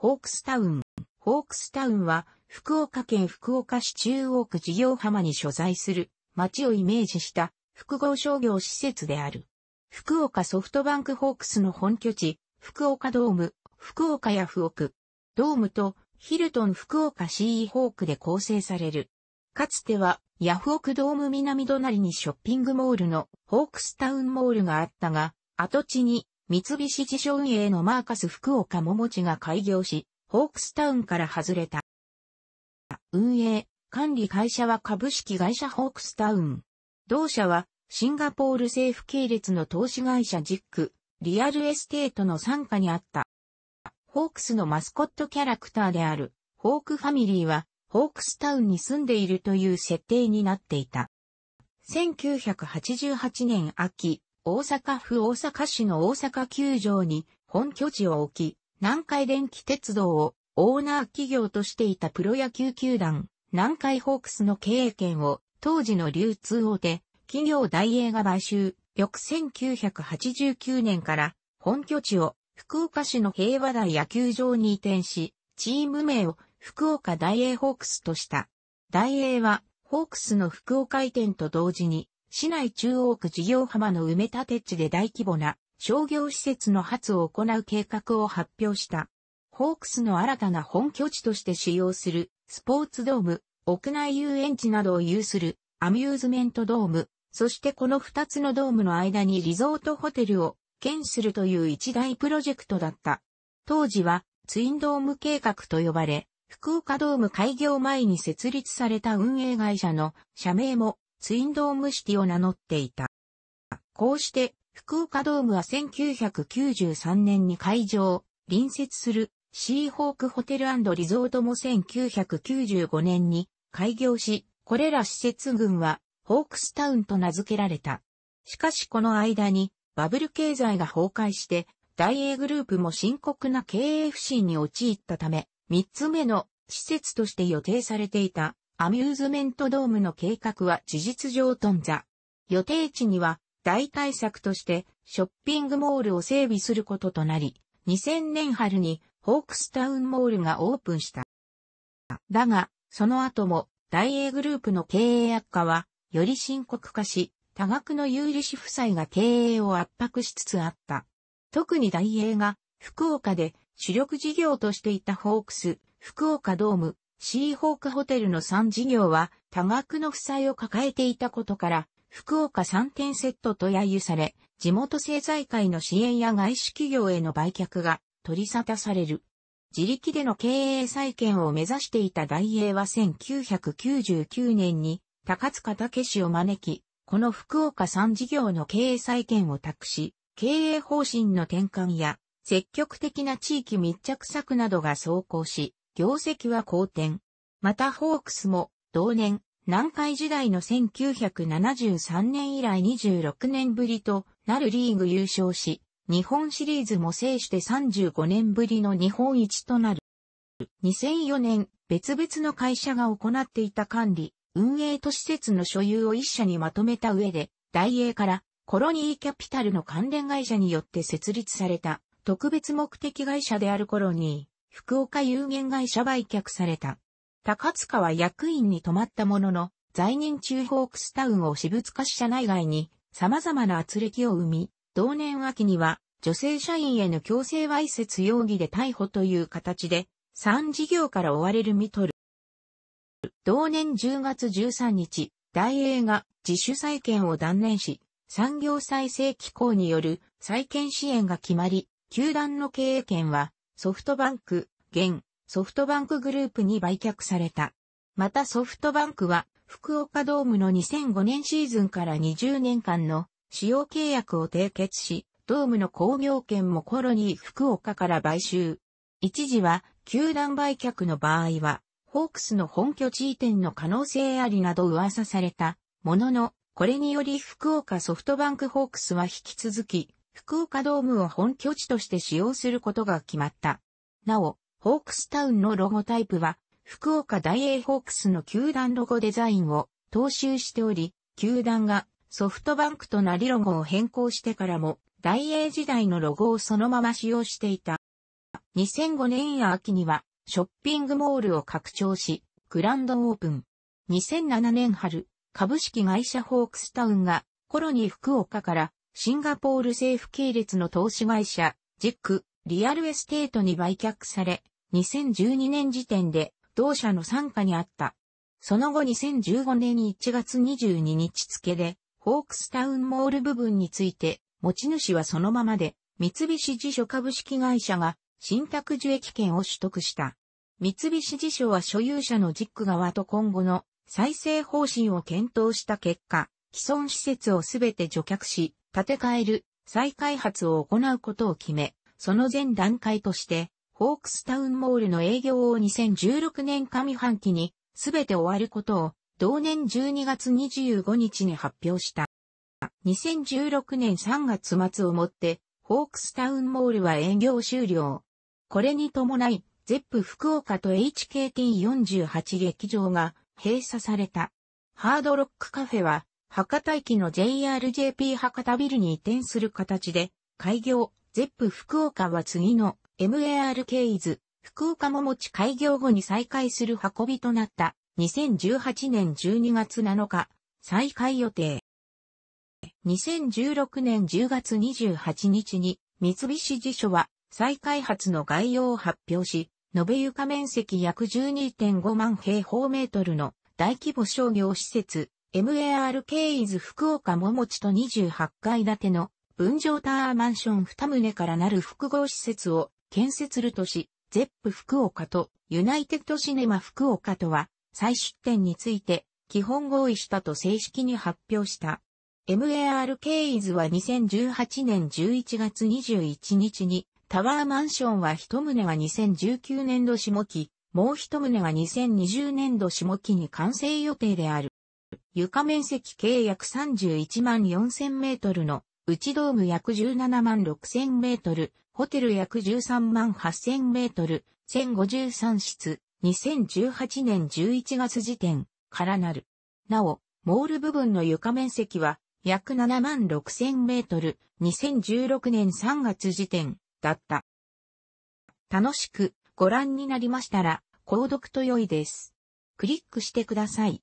ホークスタウン。ホークスタウンは、福岡県福岡市中央区事業浜に所在する、町をイメージした複合商業施設である。福岡ソフトバンクホークスの本拠地、福岡ドーム、福岡ヤフオク。ドームとヒルトン福岡 CE ホークで構成される。かつては、ヤフオクドーム南隣にショッピングモールのホークスタウンモールがあったが、跡地に三菱地所運営のマーカス福岡桃地が開業し、ホークスタウンから外れた。運営、管理会社は株式会社ホークスタウン。同社は、シンガポール政府系列の投資会社ジック、リアルエステートの傘下にあった。ホークスのマスコットキャラクターである、ホークファミリーは、ホークスタウンに住んでいるという設定になっていた。1988年秋、大阪府大阪市の大阪球場に本拠地を置き、南海電気鉄道をオーナー企業としていたプロ野球球団、南海ホークスの経営権を当時の流通大手、企業大英が買収、翌1989年から本拠地を福岡市の平和台野球場に移転し、チーム名を福岡大英ホークスとした。大英はホークスの福岡移転と同時に市内中央区事業浜の埋め立て地で大規模な商業施設の発を行う計画を発表した。ホークスの新たな本拠地として使用するスポーツドーム、屋内遊園地などを有するアミューズメントドーム、そしてこの2つのドームの間にリゾートホテルを建するという一大プロジェクトだった。当時はツインドーム計画と呼ばれ、福岡ドーム開業前に設立された運営会社の社名もツインドームシティを名乗っていた。こうして、福岡ドームは1993年に開場、隣接するシーホークホテルリゾートも1995年に開業し、これら施設群はホークスタウンと名付けられた。しかしこの間にバブル経済が崩壊して、大英グループも深刻な経営不振に陥ったため、三つ目の施設として予定されていたアミューズメントドームの計画は事実上頓挫。予定地には代替策としてショッピングモールを整備することとなり、2000年春にホークスタウンモールがオープンした。だが、その後も大英グループの経営悪化はより深刻化し、多額の有利子負債が経営を圧迫しつつあった。特に大英が福岡で主力事業としていたホークス、福岡ドーム、シーホークホテルの3事業は多額の負債を抱えていたことから、福岡3点セットと揶揄され、地元政財界の支援や外資企業への売却が取り沙汰される。自力での経営再建を目指していた大英は1999年に高塚武史を招き、この福岡3事業の経営再建を託し、経営方針の転換や積極的な地域密着策などが走行し、業績は好転。またホークスも同年、南海時代の1973年以来26年ぶりとなるリーグ優勝し、日本シリーズも制して35年ぶりの日本一となる。2004年、別々の会社が行っていた管理、運営と施設の所有を一社にまとめた上で、大英からコロニーキャピタルの関連会社によって設立された特別目的会社であるコロニ福岡有限会社売却された。高塚は役員に泊まったものの、在任中ホークスタウンを私物化し社内外に様々な圧力を生み、同年秋には女性社員への強制わいせつ容疑で逮捕という形で、3事業から追われる見取る。同年10月13日、大英が自主再建を断念し、産業再生機構による再建支援が決まり、球団の経営権はソフトバンク、現、ソフトバンクグループに売却された。またソフトバンクは、福岡ドームの2005年シーズンから20年間の使用契約を締結し、ドームの工業権もコロニー福岡から買収。一時は、球団売却の場合は、ホークスの本拠地移転の可能性ありなど噂された、ものの、これにより福岡ソフトバンクホークスは引き続き、福岡ドームを本拠地として使用することが決まった。なお、ホークスタウンのロゴタイプは、福岡大英ホークスの球団ロゴデザインを踏襲しており、球団がソフトバンクとなりロゴを変更してからも、大英時代のロゴをそのまま使用していた。2005年秋には、ショッピングモールを拡張し、グランドオープン。2007年春、株式会社ホークスタウンが、コロニー福岡からシンガポール政府系列の投資会社、ジック、リアルエステートに売却され、2012年時点で同社の参加にあった。その後2015年1月22日付で、ホークスタウンモール部分について、持ち主はそのままで、三菱辞所株式会社が新宅受益権を取得した。三菱辞所は所有者のジック側と今後の再生方針を検討した結果、既存施設をすべて除却し、建て替える、再開発を行うことを決め、その前段階として、ホークスタウンモールの営業を2016年上半期に、すべて終わることを、同年12月25日に発表した。2016年3月末をもって、ホークスタウンモールは営業終了。これに伴い、ゼップ福岡と HKT48 劇場が閉鎖された。ハードロックカフェは博多駅の JRJP 博多ビルに移転する形で、開業、ゼップ福岡は次の MAR k イズ、福岡も持ち開業後に再開する運びとなった2018年12月7日、再開予定。2016年10月28日に三菱地所は再開発の概要を発表し、延べ床面積約12.5万平方メートルの大規模商業施設、MAR k イズ福岡桃地と28階建ての分譲タワーマンション2棟からなる複合施設を建設るとし、ゼップ福岡とユナイテッドシネマ福岡とは再出展について基本合意したと正式に発表した。MAR k イズは2018年11月21日にタワーマンションは1棟は2019年度下期、もう1棟は2020年度下期に完成予定である。床面積計約31万4000メートルの、内ドーム約17万6000メートル、ホテル約13万8000メートル、1053室、2018年11月時点からなる。なお、モール部分の床面積は約7万6000メートル、2016年3月時点だった。楽しくご覧になりましたら、購読と良いです。クリックしてください。